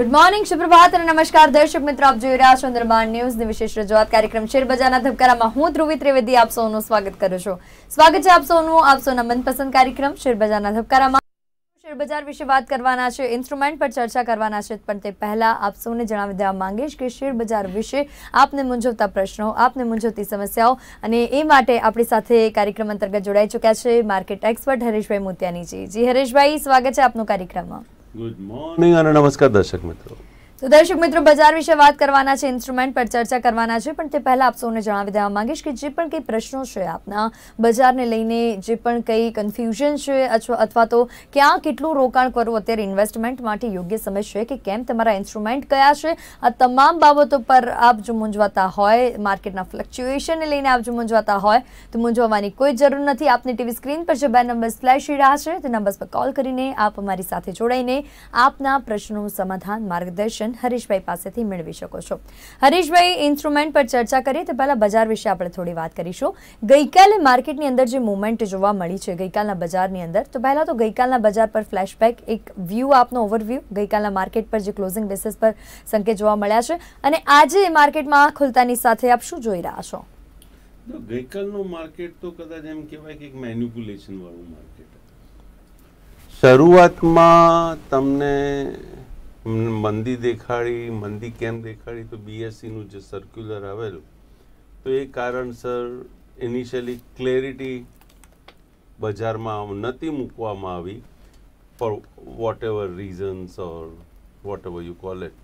good morning સુપ્રભાત અને નમસ્કાર દર્શક મિત્રો આપ જોઈ રહ્યા છો નિર્માણ ન્યૂઝની વિશેષ રજૂઆત કાર્યક્રમ શેરબજારના ધબકારામાં હું ધ્રુવી ત્રિવેદી આપ સૌનું સ્વાગત કરું છું સ્વાગત છે આપ સૌનું આપ સૌના મનપસંદ કાર્યક્રમ શેરબજારના ધબકારામાં શેરબજાર વિશે વાત કરવાના છે ઇન્સ્ટ્રુમેન્ટ પર ચર્ચા કરવાના છે પણ તે પહેલાં આપ સૌને જણાવી દેવા માંગીશ કે શેરબજાર વિશે આપને મૂંઝવતા પ્રશ્નો આપને મૂંઝવતી સમસ્યાઓ અને એ માટે આપણી સાથે કાર્યક્રમ અંતર્ગત જોડાઈ ચૂક્યા છે માર્કેટ એક્સપર્ટ હરેશભાઈ મોતિયાનીજી જી હરેશભાઈ સ્વાગત છે આપનો કાર્યક્રમમાં ગુડ મોર્નિંગ અને નમસ્કાર દર્શક મિત્રો તો દર્શક મિત્રો બજાર વિશે વાત કરવાના છે ઇન્સ્ટ્રુમેન્ટ પર ચર્ચા કરવાના છે પણ તે પહેલાં આપ સૌને જણાવી દેવા માંગીશ કે જે પણ કંઈ પ્રશ્નો છે આપના બજારને લઈને જે પણ કંઈ કન્ફ્યુઝન છે અથવા અથવા તો ક્યાં કેટલું રોકાણ કરવું અત્યારે ઇન્વેસ્ટમેન્ટ માટે યોગ્ય સમય છે કે કેમ તમારા ઇન્સ્ટ્રુમેન્ટ કયા છે આ તમામ બાબતો પર આપ જો મૂંઝવાતા હોય માર્કેટના ફ્લક્ચ્યુએશનને લઈને આપ જો મૂંઝવાતા હોય તો મૂંઝવવાની કોઈ જરૂર નથી આપની ટીવી સ્ક્રીન પર જે બે નંબર ફ્લેશ રહ્યા છે તે નંબર્સ પર કોલ કરીને આપ અમારી સાથે જોડાઈને આપના પ્રશ્નોનું સમાધાન માર્ગદર્શન આનંદ હરીશભાઈ પાસેથી મેળવી શકો છો હરીશભાઈ ઇન્સ્ટ્રુમેન્ટ પર ચર્ચા કરીએ તે પહેલાં બજાર વિશે આપણે થોડી વાત કરીશું ગઈકાલે માર્કેટની અંદર જે મુવમેન્ટ જોવા મળી છે ગઈકાલના બજારની અંદર તો પહેલાં તો ગઈકાલના બજાર પર ફ્લેશબેક એક વ્યૂ આપનો ઓવરવ્યૂ ગઈકાલના માર્કેટ પર જે ક્લોઝિંગ બેસિસ પર સંકેત જોવા મળ્યા છે અને આજે માર્કેટમાં ખુલતાની સાથે આપ શું જોઈ રહ્યા છો ગઈકાલનું માર્કેટ તો કદાચ એમ કહેવાય કે શરૂઆતમાં તમને મંદી દેખાડી મંદી કેમ દેખાડી તો બીએસસીનું જે સર્ક્યુલર આવેલું તો એ કારણસર ઇનિશિયલી ક્લેરિટી બજારમાં નહોતી મૂકવામાં આવી for whatever reasons or whatever you call it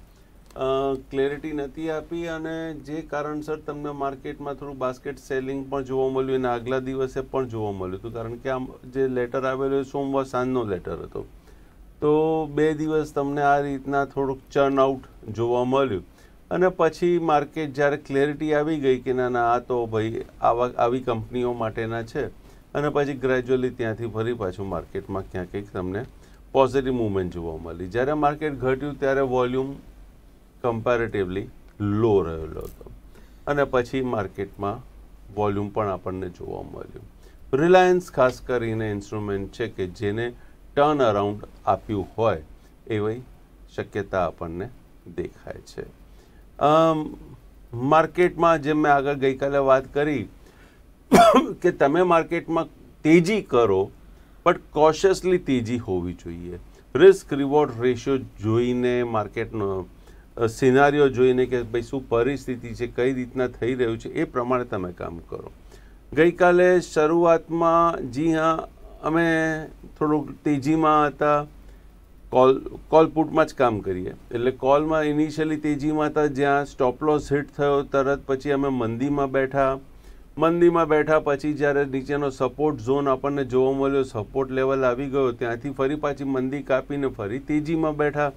clarity નહોતી આપી અને જે કારણસર તમને માર્કેટમાં થોડું બાસ્કેટ સેલિંગ પણ જોવા મળ્યું અને આગલા દિવસે પણ જોવા મળ્યું હતું કારણ કે આમ જે લેટર આવેલો એ સોમવાર સાંજનો લેટર હતો તો બે દિવસ તમને આ રીતના થોડુંક ચર્ન આઉટ જોવા મળ્યું અને પછી માર્કેટ જ્યારે ક્લેરિટી આવી ગઈ કે ના ના આ તો ભાઈ આવા આવી કંપનીઓ માટેના છે અને પછી ગ્રેજ્યુઅલી ત્યાંથી ફરી પાછું માર્કેટમાં ક્યાં કંઈક તમને પોઝિટિવ મુવમેન્ટ જોવા મળી જ્યારે માર્કેટ ઘટ્યું ત્યારે વોલ્યુમ કમ્પેરેટિવલી લો રહેલો હતો અને પછી માર્કેટમાં વોલ્યુમ પણ આપણને જોવા મળ્યું રિલાયન્સ ખાસ કરીને ઇન્સ્ટ્રુમેન્ટ છે કે જેને ટર્ન અરાઉન્ડ આપ્યું હોય એવી શક્યતા આપણને દેખાય છે માર્કેટમાં જેમ મેં આગળ ગઈકાલે વાત કરી કે તમે માર્કેટમાં તેજી કરો બટ કોશિયસલી તેજી હોવી જોઈએ રિસ્ક રિવોર્ડ રેશિયો જોઈને માર્કેટનો સિનારીઓ જોઈને કે ભાઈ શું પરિસ્થિતિ છે કઈ રીતના થઈ રહ્યું છે એ પ્રમાણે તમે કામ કરો ગઈકાલે શરૂઆતમાં જી હા અમે થોડુંક તેજીમાં હતા કોલ કોલપુટમાં જ કામ કરીએ એટલે કોલમાં ઇનિશિયલી તેજીમાં હતા જ્યાં સ્ટોપ લોસ હિટ થયો તરત પછી અમે મંદીમાં બેઠા મંદીમાં બેઠા પછી જ્યારે નીચેનો સપોર્ટ ઝોન આપણને જોવા મળ્યો સપોર્ટ લેવલ આવી ગયો ત્યાંથી ફરી પાછી મંદી કાપીને ફરી તેજીમાં બેઠા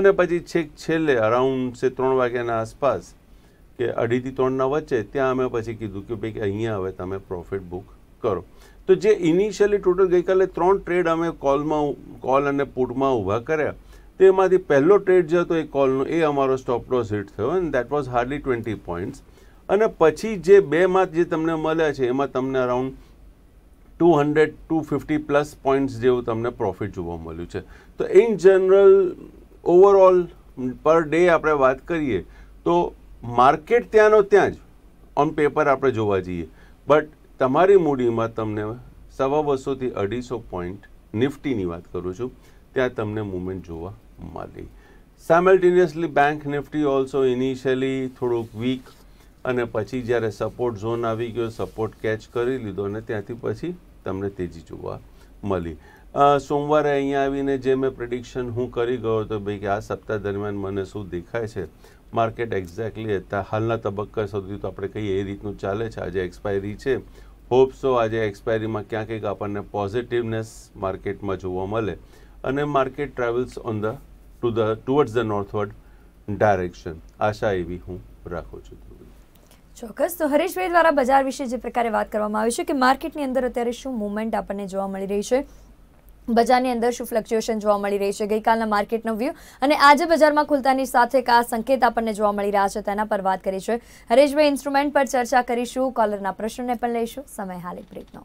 અને પછી છેક છેલ્લે અરાઉન્ડ છે ત્રણ વાગ્યાના આસપાસ કે અઢીથી ત્રણના વચ્ચે ત્યાં અમે પછી કીધું કે ભાઈ અહીંયા હવે તમે પ્રોફિટ બુક કરો તો જે ઇનિશિયલી ટોટલ ગઈકાલે ત્રણ ટ્રેડ અમે કોલમાં કોલ અને પુટમાં ઊભા કર્યા તેમાંથી પહેલો ટ્રેડ જે હતો એ કોલનો એ અમારો સ્ટોપ લોસ હિટ થયો અને that was hardly twenty points અને પછી જે બેમાં જે તમને મળ્યા છે એમાં તમને around two hundred two fifty plus points જેવું તમને પ્રોફિટ જોવા મળ્યું છે તો in general overall per day આપણે વાત કરીએ તો માર્કેટ ત્યાંનો ત્યાં જ ઓન પેપર આપણે જોવા જઈએ બટ તમારી મૂડીમાં તમને સવા બસોથી અઢીસો પોઈન્ટ નિફ્ટીની વાત કરું છું ત્યાં તમને મૂવમેન્ટ જોવા મળી simultaneously bank nifty also initially થોડુંક વીક અને પછી જ્યારે સપોર્ટ ઝોન આવી ગયો સપોર્ટ કેચ કરી લીધો અને ત્યાંથી પછી તમને તેજી જોવા મળી સોમવારે અહીંયા આવીને જે મેં પ્રિડિક્શન હું કરી ગયો હતો ભાઈ કે આ સપ્તાહ દરમિયાન મને શું દેખાય છે માર્કેટ એક્ઝેક્ટલી હાલના તબક્કા સુધી તો આપણે કહીએ એ રીતનું ચાલે છે આજે એક્સપાયરી છે હોપ્સો આજે એક્સપાયરીમાં ક્યાં કંઈક આપણને પોઝિટિવનેસ માર્કેટમાં જોવા મળે અને market travels on the to the towards the northward direction આશા એવી હું રાખું છું ચોક્કસ તો હરેશભાઈ દ્વારા બજાર વિશે જે પ્રકારે વાત કરવામાં આવી છે કે માર્કેટની અંદર અત્યારે શું મુવમેન્ટ આપણને જોવા મળી રહી છે બજારની અંદર શું ફ્લક્ચ્યુએશન જોવા મળી રહી છે ગઈકાલના માર્કેટનો વ્યૂ અને આજે બજારમાં ખુલતાની સાથે કયા સંકેત આપણને જોવા મળી રહ્યા છે તેના પર વાત કરી છે હરેશભાઈ ઇન્સ્ટ્રુમેન્ટ પર ચર્ચા કરીશું કોલરના પ્રશ્નને પણ લઈશું સમય હાલ એક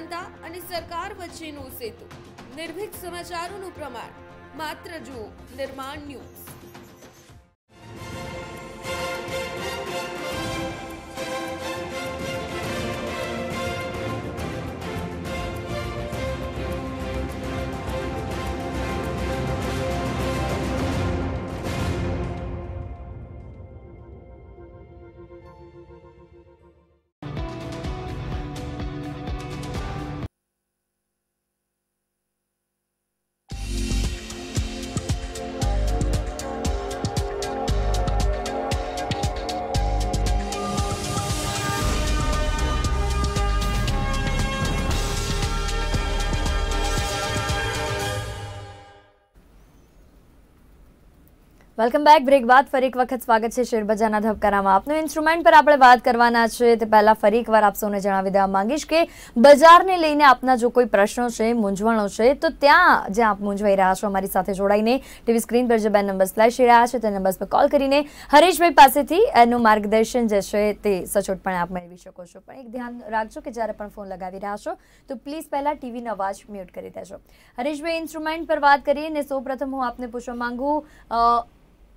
જનતા અને સરકાર વચ્ચેનો સેતુ નિર્ભીક સમાચારોનું પ્રમાણ માત્ર જુઓ નિર્માણ ન્યૂઝ વેલકમ બેક બ્રેક બાદ ફરી એક વખત સ્વાગત છે શેરબજારના ધબકારામાં આપનું ઇન્સ્ટ્રુમેન્ટ પર આપણે વાત કરવાના છે તે પહેલાં ફરી એકવાર આપ સૌને જણાવી દેવા માંગીશ કે બજારને લઈને આપના જો કોઈ પ્રશ્નો છે મૂંઝવણો છે તો ત્યાં જે આપ મૂંઝવાઈ રહ્યા છો અમારી સાથે જોડાઈને ટીવી સ્ક્રીન પર જે બે નંબર ફ્લેશ રહ્યા છે તે નંબર્સ પર કોલ કરીને હરેશભાઈ પાસેથી એનું માર્ગદર્શન જે છે તે સચોટપણે આપ મેળવી શકો છો પણ એક ધ્યાન રાખજો કે જ્યારે પણ ફોન લગાવી રહ્યા છો તો પ્લીઝ પહેલાં ટીવીનો અવાજ મ્યુટ કરી દેજો હરેશભાઈ ઇન્સ્ટ્રુમેન્ટ પર વાત કરીએ ને સૌપ્રથમ હું આપને પૂછવા માગું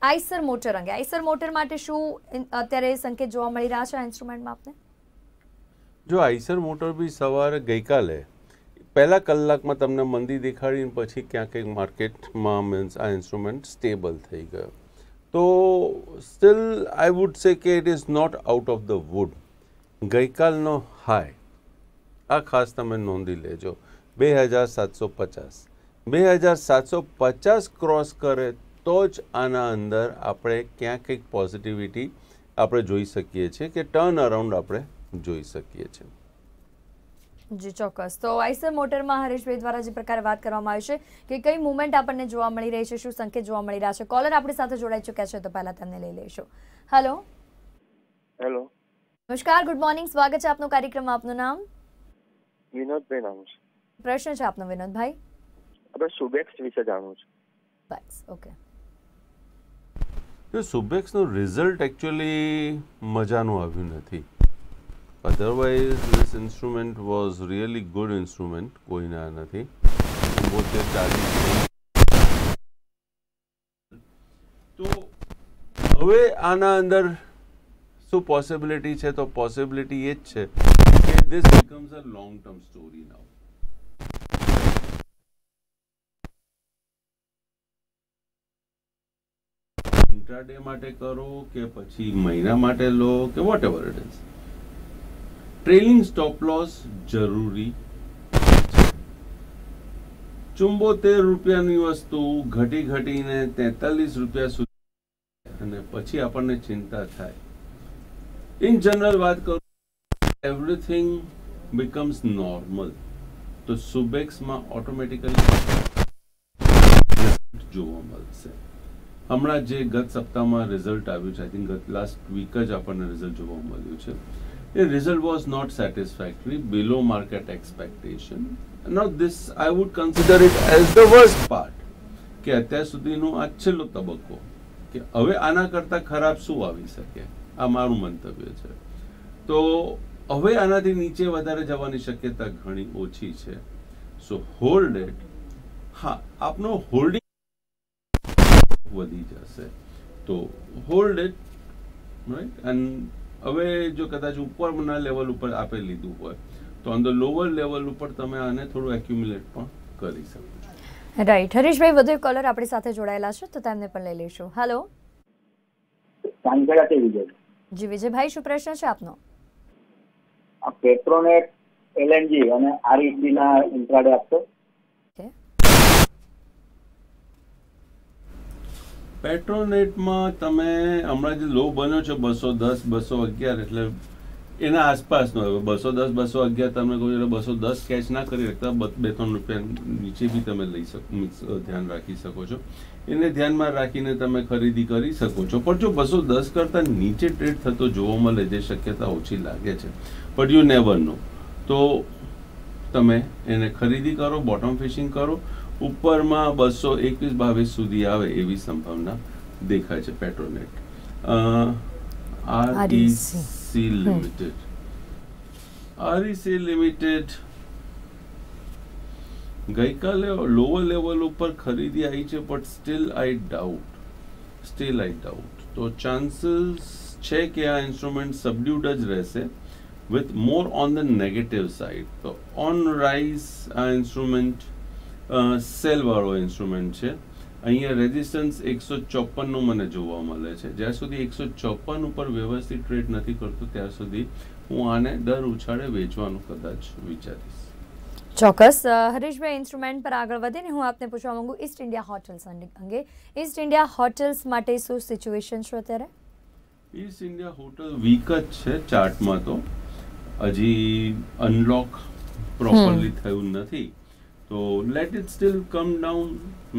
આઈસર મોટર અંગે આઈસર મોટર માટે શું અત્યારે સંકેત જોવા મળી રહ્યા છે આ ઇન્સ્ટ્રુમેન્ટમાં આપને જો આઈસર મોટર બી સવારે ગઈકાલે પહેલા કલાકમાં તમને મંદી દેખાડીને પછી ક્યાં કંઈક માર્કેટમાં મીન્સ આ ઇન્સ્ટ્રુમેન્ટ સ્ટેબલ થઈ ગયો તો સ્ટીલ આઈ વુડ સે કે it is not out of the wood ગઈકાલનો હાય આ ખાસ તમે નોંધી લેજો બે હજાર સાતસો પચાસ બે હજાર સાતસો પચાસ ક્રોસ કરે તો જ આના અંદર આપણે ક્યાંક કંઈક પોઝિટિવિટી આપણે જોઈ શકીએ છીએ કે ટર્ન અરાઉન્ડ આપણે જોઈ શકીએ છીએ જી ચોક્કસ તો આઈસર મોટરમાં હરેશભાઈ દ્વારા જે પ્રકારે વાત કરવામાં આવી છે કે કઈ મુવમેન્ટ આપણને જોવા મળી રહી છે શું સંકેત જોવા મળી રહ્યા છે કોલર આપણી સાથે જોડાઈ ચૂક્યા છે તો પહેલા તમને લઈ લઈશું હેલો હેલો નમસ્કાર ગુડ મોર્નિંગ સ્વાગત છે આપનો કાર્યક્રમ આપનું નામ વિનોદભાઈ નામ છે પ્રશ્ન છે આપનો વિનોદભાઈ આપણે શુભેક્ષ વિશે જાણવું છે બસ ઓકે સુબેક્સનું રિઝલ્ટ એકચ્યુઅલી મજાનું આવ્યું નથી otherwise this instrument was really good instrument કોઈના નથી બોતેર ચાલીસ તો હવે આના અંદર શું પોસિબિલિટી છે તો પોસિબિલિટી એ જ છે કે this becomes a long term story now intraday માટે કરો કે પછી મહિના માટે લો કે whatever it is trailing stop loss જરૂરી ચુંબોતેર રૂપિયાની વસ્તુ ઘટી ઘટીને તેતાલીસ રૂપિયા સુધી અને પછી આપણને ચિંતા થાય ઇન જનરલ વાત કરું એવરીથિંગ બીકમ્સ નોર્મલ તો સુબેક્સમાં ઓટોમેટિકલી જોવા મળશે હમણાં જે ગત સપ્તાહમાં રિઝલ્ટ આવ્યું છે આઈ થિંક ગત લાસ્ટ વીક જ આપણને રિઝલ્ટ જોવા મળ્યું છે એ result was not satisfactory below market expectation નો this I would consider it as the worst part કે અત્યાર સુધીનો આ છેલ્લો તબક્કો કે હવે આના કરતાં ખરાબ શું આવી શકે આ મારું મંતવ્ય છે તો હવે આનાથી નીચે વધારે જવાની શક્યતા ઘણી ઓછી છે સો હોલ્ડ ઇટ હા આપનો હોલ્ડિંગ વધી જશે તો હોલ્ડ ઇટ રાઈટ એન્ડ હવે જો કદાચ ઉપરના લેવલ ઉપર આપે લીધું હોય તો ઓન ધ લોઅર લેવલ ઉપર તમે આને થોડું એક્યુમ્યુલેટ પણ કરી શકો રાઈટ હરીશભાઈ વધુ કોલર આપણી સાથે જોડાયેલા છે તો તેમને પણ લઈ લઈશું હેલો સાંજળાથી વિજય જી વિજયભાઈ શું પ્રશ્ન છે આપનો પેટ્રોનેટ એલએનજી અને આરઈસી e ના ઇન્ટ્રાડે આપશો પેટ્રોલ રેટમાં તમે હમણાં જે લો બન્યો છો બસો દસ બસો અગિયાર એટલે એના આસપાસનો હવે બસો દસ બસો અગિયાર તમને કહું એટલે બસો દસ કેચ ના કરી શકતા બે ત્રણ રૂપિયા નીચે બી તમે લઈ શકો ધ્યાન રાખી શકો છો એને ધ્યાનમાં રાખીને તમે ખરીદી કરી શકો છો પણ જો બસો દસ કરતાં નીચે ટ્રેડ થતો જોવા મળે જે શક્યતા ઓછી લાગે છે બટ યુ નેવર નો તો તમે એને ખરીદી કરો બોટમ ફિશિંગ કરો ઉપરમાં બસો એકવીસ બાવીસ સુધી આવે એવી સંભાવના દેખાય છે Petronet REC limited REC limited ગઈકાલે લોઅર લેવલ ઉપર ખરીદી આવી છે but still I doubt still I doubt તો ચાન્સીસ છે કે આ ઇન્સ્ટ્રુમેન્ટ સબડ્યુડ જ રહેશે with more on the negative side તો ઓન રાઇઝ આ ઇન્સ્ટ્રુમેન્ટ સેલ વાળો ઇન્સ્ટ્રુમેન્ટ છે અહીંયા રેઝિસ્ટન્સ એકસો ચોપનનું મને જોવા મળે છે જ્યાં સુધી એકસો ચોપન ઉપર વ્યવસ્થિત ટ્રેડ નથી કરતો ત્યાં સુધી હું આને દર ઉછાળે વેચવાનું કદાચ વિચારીશ ચોક્કસ હરીશભાઈ ઇન્સ્ટ્રુમેન્ટ પર આગળ વધીને હું આપને પૂછવા માંગુ ઈસ્ટ ઇન્ડિયા હોટલ્સ અંગે ઈસ્ટ ઇન્ડિયા હોટેલ્સ માટે શું સિચ્યુએશન છે અત્યારે ઈસ્ટ ઇન્ડિયા હોટલ વીક જ છે ચાર્ટમાં તો હજી અનલોક પ્રોપરલી થયું નથી તો let it still come down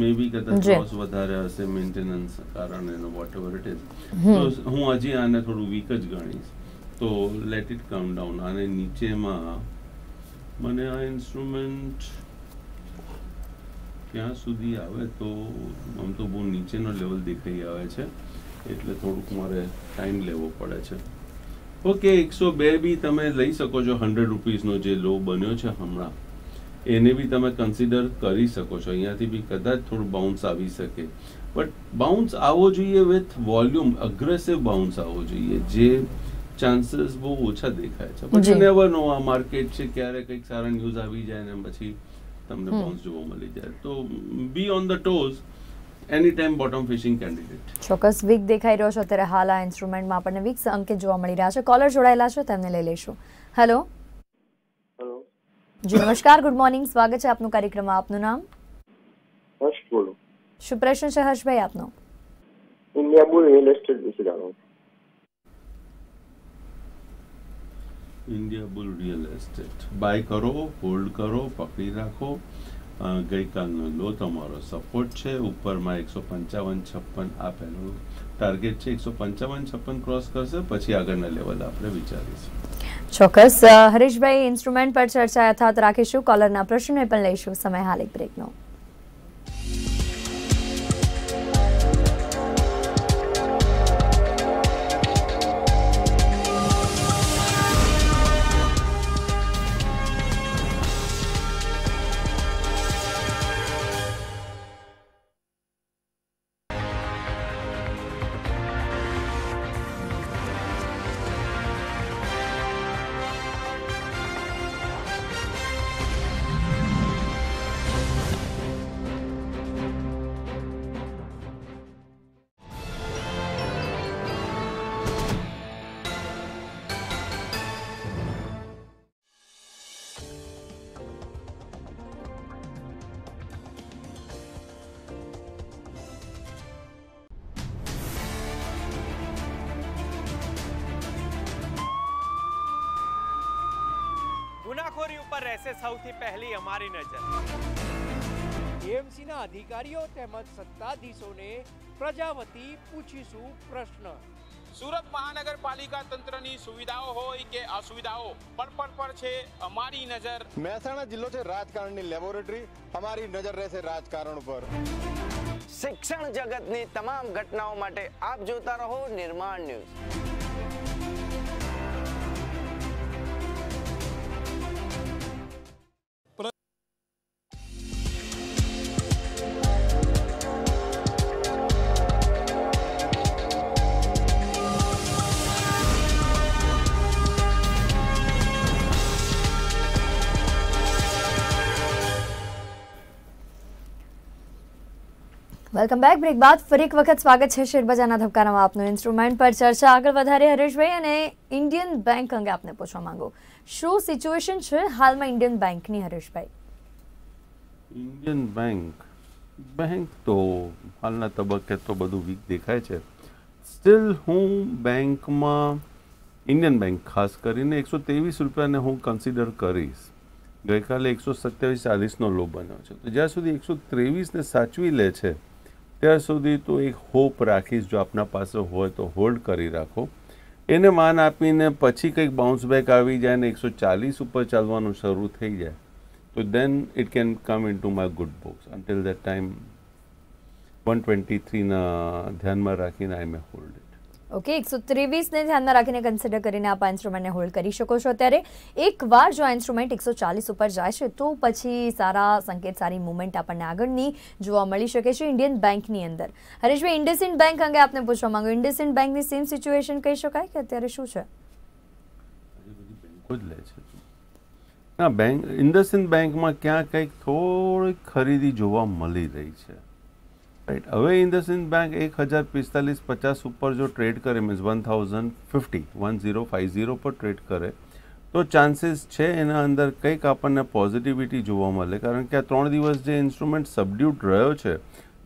maybe કદાચ લોસ વધારે હશે મેન્ટેનન્સ કારણે એનો વોટ એવર ઇટ ઇઝ તો હું હજી આને થોડું વીક જ ગણીશ તો લેટ ઇટ કમ ડાઉન આને નીચેમાં મને આ ઇન્સ્ટ્રુમેન્ટ ક્યાં સુધી આવે તો આમ તો બહુ નીચેનો લેવલ દેખાઈ આવે છે એટલે થોડુંક મારે ટાઈમ લેવો પડે છે ઓકે એકસો બે બી તમે લઈ શકો છો હંડ્રેડ રૂપીઝનો જે લો બન્યો છે હમણાં એને બી તમે કન્સિડર કરી શકો છો અહીંયાથી બી કદાચ થોડું બાઉન્સ આવી શકે બટ બાઉન્સ આવવો જોઈએ વિથ વોલ્યુમ અગ્રેસિવ બાઉન્સ આવવો જોઈએ જે ચાન્સીસ બહુ ઓછા દેખાય છે પછી નેવર નો આ માર્કેટ છે ક્યારે કંઈક સારા ન્યૂઝ આવી જાય ને પછી તમને બાઉન્સ જોવા મળી જાય તો be on the toes any time bottom fishing candidate ચોક્કસ વીક દેખાઈ રહ્યો છે અત્યારે હાલ આ ઇન્સ્ટ્રુમેન્ટમાં આપણને વીક અંકે જોવા મળી રહ્યા છે કોલર જોડાયેલા છે તેમને લઈ લઈશું હેલો જી નમસ્કાર ગુડ મોર્નિંગ સ્વાગત છે આપનું કાર્યક્રમમાં આપનું નામ હર્ષ બોલો શું પ્રશ્ન છે હર્ષભાઈ આપનો ઇન્ડિયા બુલ રિયલ એસ્ટેટ વિશે જાણો India bull real estate buy કરો હોલ્ડ કરો પકડી રાખો ગઈકાલનો લો તમારો સપોર્ટ છે ઉપરમાં એકસો પંચાવન છપ્પન આ પહેલું ટાર્ગેટ છે એકસો પંચાવન છપ્પન ક્રોસ કરશે પછી આગળના લેવલ આપણે વિચારીશું ચોક્કસ હરીશભાઈ ઇન્સ્ટ્રુમેન્ટ પર ચર્ચા યથાર્થ રાખીશું કોલરના પ્રશ્નને પણ લઈશું સમય હાલ એક બ્રેકનો પડશે સૌથી પહેલી અમારી નજર એએમસીના અધિકારીઓ તેમજ સત્તાધીશોને પ્રજા પૂછીશું પ્રશ્ન સુરત મહાનગરપાલિકા તંત્રની સુવિધાઓ હોય કે અસુવિધાઓ પણ પણ પર છે અમારી નજર મહેસાણા જિલ્લો છે રાજકારણની લેબોરેટરી અમારી નજર રહેશે રાજકારણ પર શિક્ષણ જગતની તમામ ઘટનાઓ માટે આપ જોતા રહો નિર્માણ ન્યૂઝ વેલકમ બેક બ્રેક બાદ ફરી એક વખત સ્વાગત છે શેરબજારના ધબકારામાં આપનું ઇન્સ્ટ્રુમેન્ટ પર ચર્ચા આગળ વધારે હરેશભાઈ અને ઇન્ડિયન બેંક અંગે આપને પૂછવા માંગુ શું સિચ્યુએશન છે હાલમાં ઇન્ડિયન બેંકની હરેશભાઈ ઇન્ડિયન બેંક બેંક તો હાલના તબક્કે તો બધું વીક દેખાય છે સ્ટીલ હું બેંકમાં ઇન્ડિયન બેંક ખાસ કરીને એકસો ત્રેવીસ રૂપિયાને હું કન્સિડર કરીશ ગઈકાલે એકસો સત્યાવીસ ચાલીસનો લો બન્યો છે તો જ્યાં સુધી એકસો ત્રેવીસને સાચવી લે છે ત્યાં સુધી તું એક હોપ રાખીશ જો આપના પાસે હોય તો હોલ્ડ કરી રાખો એને માન આપીને પછી કંઈક બાઉન્સ બેક આવી જાય ને એકસો ચાલીસ ઉપર ચાલવાનું શરૂ થઈ જાય તો then it can come into my good books until that time one twenty થ્રીના ધ્યાનમાં રાખીને આઈ મે હોલ્ડ ઓકે એકસો ત્રેવીસને ધ્યાનમાં રાખીને કન્સિડર કરીને આપ આ ઇન્સ્ટ્રુમેન્ટને હોલ્ડ કરી શકો છો અત્યારે એકવાર જો આ ઇન્સ્ટ્રુમેન્ટ એકસો ચાલીસ ઉપર જાય છે તો પછી સારા સંકેત સારી મુવમેન્ટ આપણને આગળની જોવા મળી શકે છે ઇન્ડિયન બેંકની અંદર હરેશભાઈ ઇન્ડસઇન્ડ બેંક અંગે આપને પૂછવા માંગુ ઇન્ડસઇન્ડ બેંકની સેમ સિચ્યુએશન કહી શકાય કે અત્યારે શું છે ના બેંક ઇન્ડસઇન્ડ બેંકમાં ક્યાં કંઈક થોડીક ખરીદી જોવા મળી રહી છે રાઈટ હવે ઇન્ડસઇન્ડ બેંક એક હજાર પિસ્તાલીસ પચાસ ઉપર જો ટ્રેડ કરે means one thousand fifty one zero five zero પર ટ્રેડ કરે તો ચાન્સીસ છે એના અંદર કંઈક આપણને પોઝિટિવિટી જોવા મળે કારણ કે આ ત્રણ દિવસ જે ઇન્સ્ટ્રુમેન્ટ સબડ્યુટ રહ્યો છે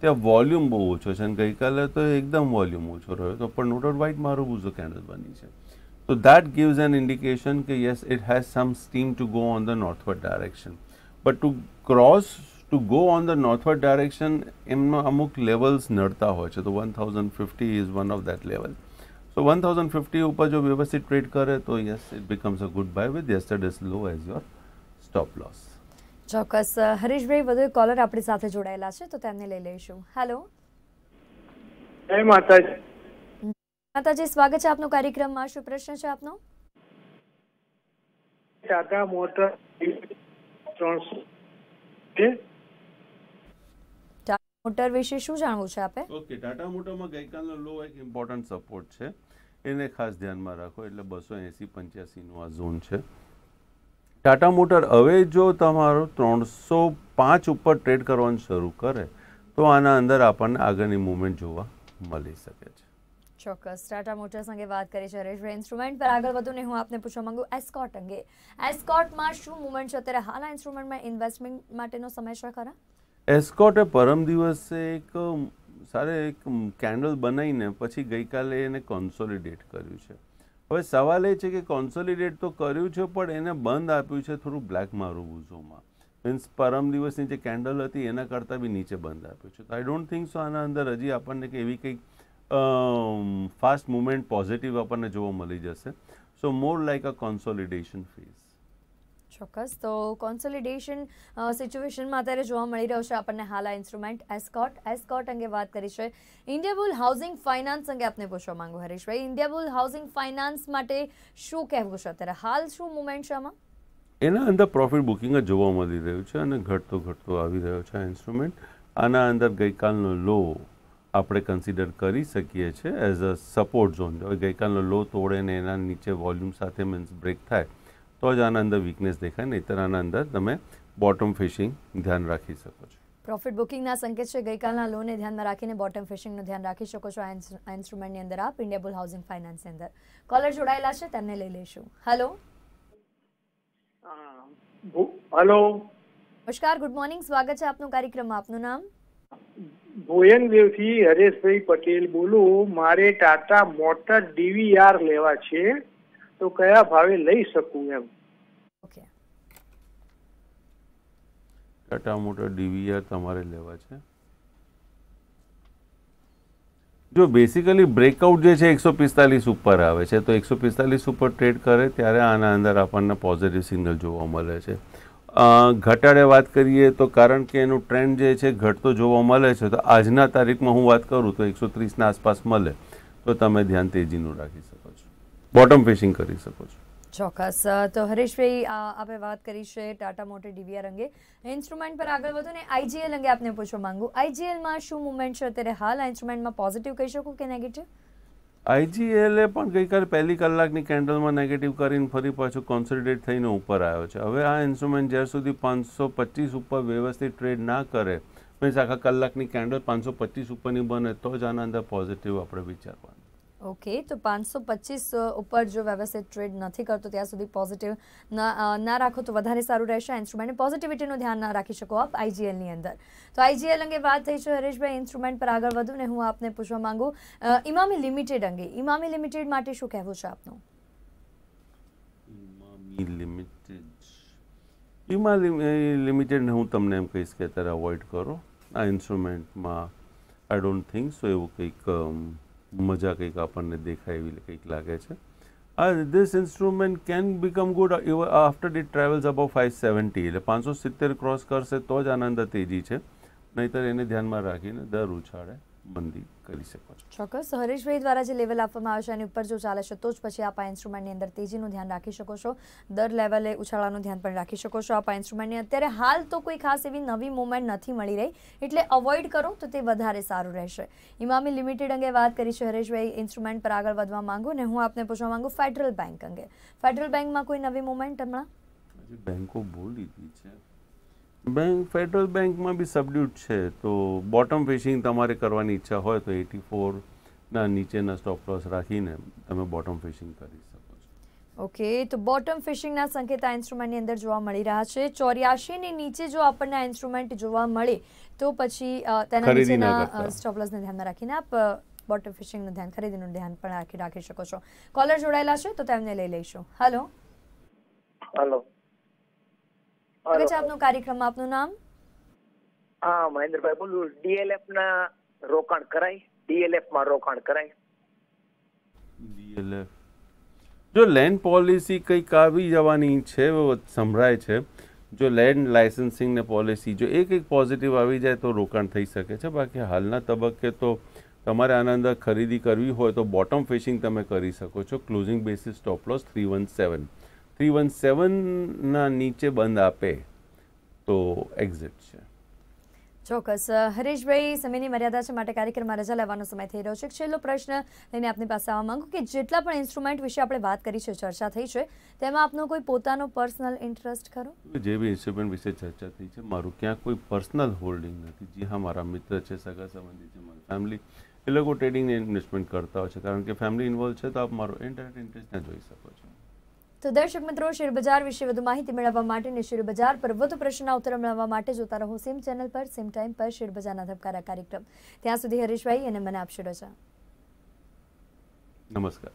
ત્યાં વોલ્યુમ બહુ ઓછો છે અને ગઈકાલે તો એકદમ વોલ્યુમ ઓછો રહ્યો તો પણ નો ડાઉટ વાઇટ મારો બુઝો કેન્ડલ બની છે તો દેટ ગિવ્સ એન ઇન્ડિકેશન કે yes it has some steam to go on the northward direction but to cross to go on the northward direction એમના અમુક લેવલ્સ નડતા હોય છે તો one thousand fifty is one of that level so one thousand fifty ઉપર જો વ્યવસ્થિત trade કરે તો yes it becomes a good buy with yesterday's low as your stop loss ચોક્કસ હરીશભાઈ વધુ એક કોલર આપણી સાથે જોડાયેલા છે તો તેમને લઈ લઈશું હેલો જય માતાજી માતાજી સ્વાગત છે આપનો કાર્યક્રમમાં શું પ્રશ્ન છે આપનો ટાટા મોટર ત્રણસો મોટર વિશે શું જાણવું છે આપે ઓકે ટાટા મોટરમાં ગઈકાલનો લો એક ઇમ્પોર્ટન્ટ સપોર્ટ છે એને ખાસ ધ્યાનમાં રાખો એટલે બસો એંસી પંચ્યાસીનો આ ઝોન છે ટાટા મોટર હવે જો તમારો ત્રણસો પાંચ ઉપર ટ્રેડ કરવાનું શરૂ કરે તો આના અંદર આપણને આગળની મૂવમેન્ટ જોવા મળી શકે છે ચોક્કસ ટાટા મોટર્સ અંગે વાત કરી છે હરેશભાઈ ઇન્સ્ટ્રુમેન્ટ પર આગળ વધુ ને હું આપને પૂછવા માંગુ એસ્કોટ અંગે એસ્કોટમાં શું મૂવમેન્ટ છે અત્યારે હાલના ઇન્સ્ટ્રુમેન્ટમાં ઇન્વેસ્ટમેન્ટ માટેનો સમય છે ખરા એસ્કોટે પરમ દિવસે એક સારે એક કેન્ડલ બનાવીને પછી ગઈકાલે એને કોન્સોલિડેટ કર્યું છે હવે સવાલ એ છે કે કોન્સોલિડેટ તો કર્યું છે પણ એને બંધ આપ્યું છે થોડું બ્લેક મારું મારુબુઝોમાં મીન્સ પરમ દિવસની જે કેન્ડલ હતી એના કરતાં બી નીચે બંધ આપ્યું છે તો આઈ ડોન્ટ થિંક સો આના અંદર હજી આપણને કે એવી કંઈક ફાસ્ટ મુમેન્ટ પોઝિટિવ આપણને જોવા મળી જશે so more like a consolidation phase ચોક્કસ તો કોન્સોલિડેશન સિચ્યુએશનમાં અત્યારે જોવા મળી રહ્યો છે આપણને હાલ આ ઇન્સ્ટ્રુમેન્ટ એસ્કોટ એસ્કોટ અંગે વાત કરી છે ઇન્ડિયાબુલ હાઉસિંગ ફાઇનાન્સ અંગે આપને પૂછવા માંગુ હરીશભાઈ ઇન્ડિયાબુલ હાઉસિંગ ફાઇનાન્સ માટે શું કહેવું છે અત્યારે હાલ શું મુમેન્ટ છે આમાં એના અંદર પ્રોફિટ બુકિંગ જ જોવા મળી રહ્યું છે અને ઘટતો ઘટતો આવી રહ્યો છે ઇન્સ્ટ્રુમેન્ટ આના અંદર ગઈકાલનો લો આપણે કન્સિડર કરી શકીએ છીએ એઝ અ સપોર્ટ ઝોન ગઈકાલનો લો તોડે ને એના નીચે વોલ્યુમ સાથે મીન્સ બ્રેક થાય તો જ આના અંદર વીકનેસ દેખાય નહીતર આના અંદર તમે બોટમ ફિશિંગ ધ્યાન રાખી શકો છો પ્રોફિટ બુકિંગના સંકેત છે ગઈકાલના લોનને ધ્યાનમાં રાખીને બોટમ ફિશિંગનું ધ્યાન રાખી શકો છો આ ઇન્સ્ટ્રુમેન્ટની અંદર આપ ઇન્ડિયા હાઉસિંગ ફાઇનાન્સની અંદર કોલર જોડાયેલા છે તેમને લઈ લઈશું હેલો હેલો નમસ્કાર ગુડ મોર્નિંગ સ્વાગત છે આપનું કાર્યક્રમ આપનું નામ ભોયન ગોયનદેવથી હરેશભાઈ પટેલ બોલું મારે ટાટા મોટર ડીવીઆર લેવા છે તો કયા ભાવે લઈ શકું એમ ટાટા મોટર ડીવીઆર તમારે લેવા છે જો બેસિકલી બ્રેકઆઉટ જે છે એકસો પિસ્તાલીસ ઉપર આવે છે તો એકસો પિસ્તાલીસ ઉપર ટ્રેડ કરે ત્યારે આના અંદર આપણને પોઝિટિવ સિગ્નલ જોવા મળે છે ઘટાડે વાત કરીએ તો કારણ કે એનું ટ્રેન્ડ જે છે ઘટતો જોવા મળે છે તો આજના તારીખમાં હું વાત કરું તો એકસો ત્રીસના આસપાસ મળે તો તમે ધ્યાન તેજીનું રાખી શકો છો બોટમ ફિશિંગ કરી શકો છો ચોક્કસ તો હરેશભાઈ આપણે વાત કરી છે ટાટા મોટર ડીવીઆર અંગે ઇન્સ્ટ્રુમેન્ટ પર આગળ વધો ને આઈજીએલ અંગે આપને પૂછવા માંગુ આઈજીએલમાં શું મુવમેન્ટ છે અત્યારે હાલ આ ઇન્સ્ટ્રુમેન્ટમાં પોઝિટિવ કહી શકું કે નેગેટિવ આઈજીએલે પણ ગઈકાલે પહેલી કલાકની કેન્ડલમાં નેગેટિવ કરીને ફરી પાછું કોન્સન્ટ્રેટ થઈને ઉપર આવ્યો છે હવે આ ઇન્સ્ટ્રુમેન્ટ જ્યાં સુધી પાંચસો પચીસ ઉપર વ્યવસ્થિત ટ્રેડ ના કરે મીન્સ આખા કલાકની કેન્ડલ પાંચસો પચીસ ઉપરની બને તો જ આના અંદર પોઝિટિવ આપણે વિચારવાનું ઓકે તો પાંચસો પચીસ ઉપર જો વ્યવસ્થિત ટ્રેડ નથી કરતો ત્યાં સુધી પોઝિટિવ ના રાખો તો વધારે સારું રહેશે ઇન્સ્ટ્રુમેન્ટ પોઝિટિવિટીનું ધ્યાન ના રાખી શકો આપ આઈજીએલની અંદર તો આઈજીએલ અંગે વાત થઈ છે હરેશભાઈ ઇન્સ્ટ્રુમેન્ટ પર આગળ વધુ ને હું આપને પૂછવા માંગુ ઇમામી લિમિટેડ અંગે ઇમામી લિમિટેડ માટે શું કહેવું છે આપનું ઇમામી લિમિટેડ ઇમામી લિમિટેડને હું તમને એમ કહીશ કે અત્યારે અવોઇડ કરો આ ઇન્સ્ટ્રુમેન્ટમાં આઈ ડોન્ટ થિંક સો એવું કંઈક મજા કંઈક આપણને દેખાય એવી કંઈક લાગે છે this this instrument can become good after travels travels above seventy એટલે પાંચસો સિત્તેર ક્રોસ કરશે તો જ આનંદ તેજી છે નહીતર એને ધ્યાનમાં રાખીને દર ઉછાળે બંદી કરી શકો છો ચોક્કસ હરેશભાઈ દ્વારા જે લેવલ આપવામાં આવશે એની ઉપર જો ચાલે છે તો જ પછી આપ આ ઇન્સ્ટ્રુમેન્ટની અંદર તેજીનું ધ્યાન રાખી શકો છો દર લેવલે ઉછાળાનું ધ્યાન પણ રાખી શકો છો આપ આ ઇન્સ્ટ્રુમેન્ટની અત્યારે હાલ તો કોઈ ખાસ એવી નવી મુવમેન્ટ નથી મળી રહી એટલે અવોઇડ કરો તો તે વધારે સારું રહેશે ઇમામી લિમિટેડ અંગે વાત કરી છે હરેશભાઈ ઇન્સ્ટ્રુમેન્ટ પર આગળ વધવા માંગુ ને હું આપને પૂછવા માંગુ ફેડરલ બેંક અંગે ફેડરલ બેંકમાં કોઈ નવી મુવમેન્ટ હમણાં બેંકો બોલી દીધી છે બેંક ફેડરલ બેંકમાં બી સબડ્યુટ છે તો બોટમ ફિશિંગ તમારે કરવાની ઈચ્છા હોય તો એટી ફોરના નીચેના સ્ટોપ લોસ રાખીને તમે બોટમ ફિશિંગ કરી શકો છો ઓકે તો બોટમ ફિશિંગના સંકેત આ ઇન્સ્ટ્રુમેન્ટની અંદર જોવા મળી રહ્યા છે ચોર્યાસીની નીચે જો આપણને આ ઇન્સ્ટ્રુમેન્ટ જોવા મળે તો પછી તેના નીચેના સ્ટોપ લોસને ધ્યાનમાં રાખીને આપ બોટમ ફિશિંગનું ધ્યાન ખરીદીનું ધ્યાન પણ રાખી રાખી શકો છો કોલર જોડાયેલા છે તો તેમને લઈ લઈશું હલો હેલો સ્વાગત છે આપનું કાર્યક્રમમાં આપનું નામ હા મહેન્દ્રભાઈ બોલું ડીએલએફ ના રોકાણ કરાય ડીએલએફ માં રોકાણ કરાય ડીએલએફ જો લેન્ડ પોલિસી કંઈક આવી જવાની છે સંભળાય છે જો લેન્ડ ને પોલિસી જો એક એક પોઝિટિવ આવી જાય તો રોકાણ થઈ શકે છે બાકી હાલના તબક્કે તો તમારે આના અંદર ખરીદી કરવી હોય તો બોટમ ફિશિંગ તમે કરી શકો છો closing basis stop loss three one seven three one સેવનના નીચે બંધ આપે તો એક્ઝિટ છે ચોક્કસ હરીશભાઈ સમયની મર્યાદા છે માટે કાર્યક્રમમાં રજા લેવાનો સમય થઈ રહ્યો છે છેલ્લો પ્રશ્ન લઈને આપની પાસે આવવા માંગુ કે જેટલા પણ ઇન્સ્ટ્રુમેન્ટ વિશે આપણે વાત કરી છે ચર્ચા થઈ છે તેમાં આપનો કોઈ પોતાનો પર્સનલ ઇન્ટરેસ્ટ ખરો જે બી ઇન્સ્ટ્રુમેન્ટ વિશે ચર્ચા થઈ છે મારું ક્યાં કોઈ પર્સનલ હોલ્ડિંગ નથી જે હા મારા મિત્ર છે સગા સંબંધી છે મારી ફેમિલી એ લોકો ટ્રેડિંગ ઇન્વેસ્ટમેન્ટ કરતા હોય છે કારણ કે ફેમિલી ઇન્વોલ્વ છે તો આપ મારો એન્ટાયર ઇન્ટરેસ્ટ ત્યાં જોઈ શકો છો તો દર્શક મિત્રો શેરબજાર વિશે વધુ માહિતી મેળવવા માટે અને શેર બજાર પર વધુ પ્રશ્નના ઉત્તર મેળવવા માટે જોતા રહો સેમ ચેનલ પર સેમ ટાઈમ પર શેર બજારના ધબકારા કાર્યક્રમ ત્યાં સુધી હરીશભાઈ અને મને આપશો રજા નમસ્કાર